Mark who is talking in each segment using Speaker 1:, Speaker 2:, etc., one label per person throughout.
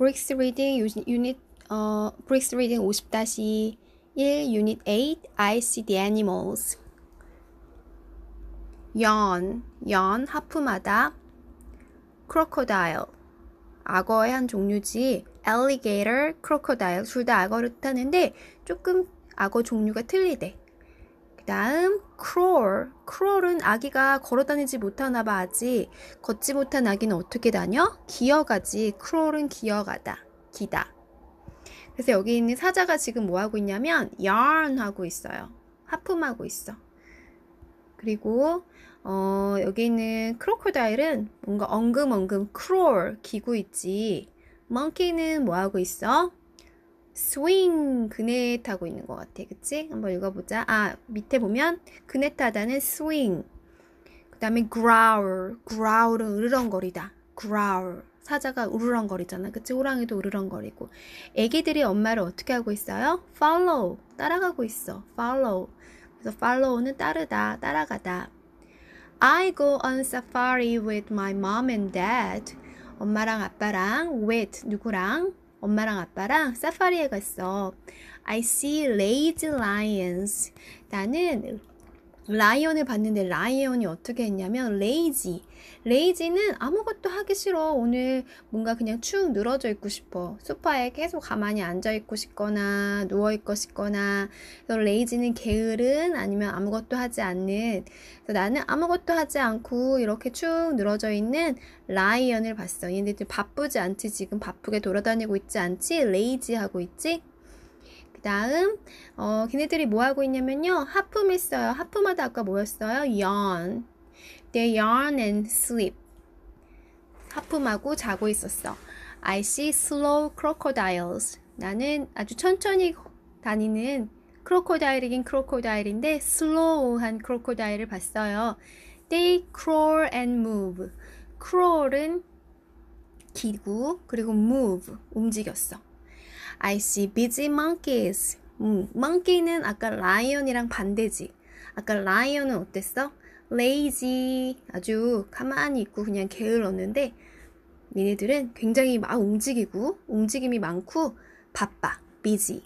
Speaker 1: 브릭스 리딩 유닛 어 브릭스 리딩 50-1 유닛 8 I see the animals 연, 연 하프마다 crocodile 악어의 한 종류지 alligator, crocodile 둘 다 악어를 뜻하는데 조금 악어 종류가 틀리대 다음 crawl. crawl은 아기가 걸어다니지 못하나 봐 아직. 걷지 못한 아기는 어떻게 다녀? 기어가지. crawl은 기어가다. 기다. 그래서 여기 있는 사자가 지금 뭐 하고 있냐면 yarn 하고 있어요. 하품하고 있어. 그리고 어, 여기 있는 크로커다일은 뭔가 엉금엉금 crawl 기고 있지. m 키는뭐 하고 있어? 스윙 그네 타고 있는 것 같아. 그치? 한번 읽어보자. 아, 밑에 보면 그네 타다는 스윙. 그 다음에 growl. growl은 으르렁거리다. growl. 사자가 우르렁거리잖아. 그치? 호랑이도 우르렁거리고. 애기들이 엄마를 어떻게 하고 있어요? follow. 따라가고 있어. follow. 그래서 follow는 따르다, 따라가다. I go on safari with my mom and dad. 엄마랑 아빠랑 with 누구랑 엄마랑 아빠랑 사파리에 갔어. I see lazy lions. 나는 라이언을 봤는데 라이언이 어떻게 했냐면 레이지 레이지는 아무것도 하기 싫어 오늘 뭔가 그냥 축 늘어져 있고 싶어 소파에 계속 가만히 앉아 있고 싶거나 누워 있고 싶거나 그래서 레이지는 게으른 아니면 아무것도 하지 않는 나는 아무것도 하지 않고 이렇게 축 늘어져 있는 라이언을 봤어 얘네들 바쁘지 않지 지금 바쁘게 돌아다니고 있지 않지 레이지 하고 있지 다음 어, 걔네들이 뭐 하고 있냐면요. 하품했어요. 하품하다 아까 뭐였어요? yawn. They 네, yawn and sleep. 하품하고 자고 있었어. I see slow crocodiles. 나는 아주 천천히 다니는 크로코다일이긴 크로코다일인데 slow한 크로코다일을 봤어요. They crawl and move. crawl은 기구 그리고 move 움직였어. I see busy monkeys. 음, monkey는 아까 lion이랑 반대지. 아까 lion은 어땠어? lazy. 아주 가만히 있고 그냥 게을렀는데 니네들은 굉장히 막 움직이고 움직임이 많고 바빠. busy.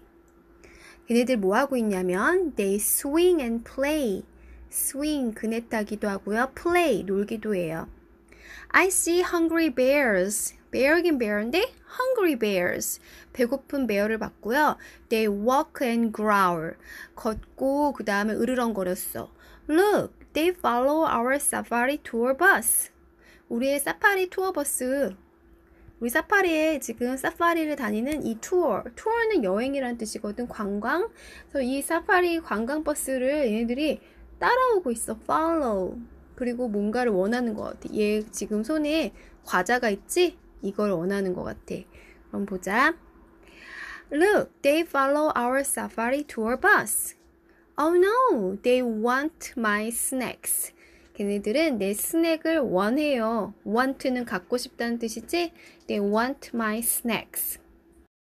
Speaker 1: 걔네들뭐 하고 있냐면 they swing and play. swing 그네 타기도 하고요. play 놀기도 해요. I see hungry bears. bear긴 bear인데 hungry bears 배고픈 bear를 봤고요. They walk and growl 걷고 그 다음에 으르렁거렸어. Look, they follow our safari tour bus 우리의 사파리 투어 버스 우리 사파리에 지금 사파리를 다니는 이 투어 투어는 여행이라는 뜻이거든 관광 그래서 이 사파리 관광 버스를 얘네들이 따라오고 있어 follow 그리고 뭔가를 원하는 것 같아 얘 지금 손에 과자가 있지 이걸 원하는 것 같아. 그럼 보자. Look, they follow our safari tour bus. Oh no, they want my snacks. 걔네들은 내 스낵을 원해요. want는 갖고 싶다는 뜻이지? They want my snacks.